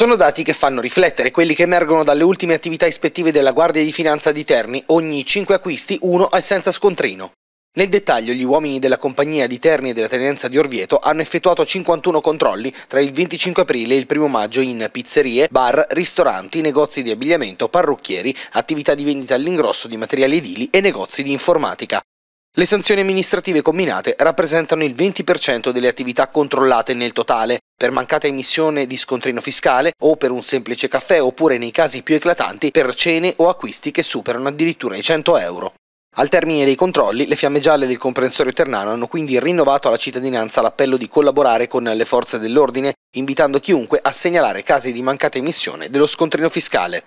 Sono dati che fanno riflettere quelli che emergono dalle ultime attività ispettive della Guardia di Finanza di Terni, ogni 5 acquisti uno è senza scontrino. Nel dettaglio gli uomini della compagnia di Terni e della tenenza di Orvieto hanno effettuato 51 controlli tra il 25 aprile e il 1 maggio in pizzerie, bar, ristoranti, negozi di abbigliamento, parrucchieri, attività di vendita all'ingrosso di materiali edili e negozi di informatica. Le sanzioni amministrative combinate rappresentano il 20% delle attività controllate nel totale, per mancata emissione di scontrino fiscale o per un semplice caffè oppure nei casi più eclatanti per cene o acquisti che superano addirittura i 100 euro. Al termine dei controlli, le fiamme gialle del comprensorio ternano hanno quindi rinnovato alla cittadinanza l'appello di collaborare con le forze dell'ordine, invitando chiunque a segnalare casi di mancata emissione dello scontrino fiscale.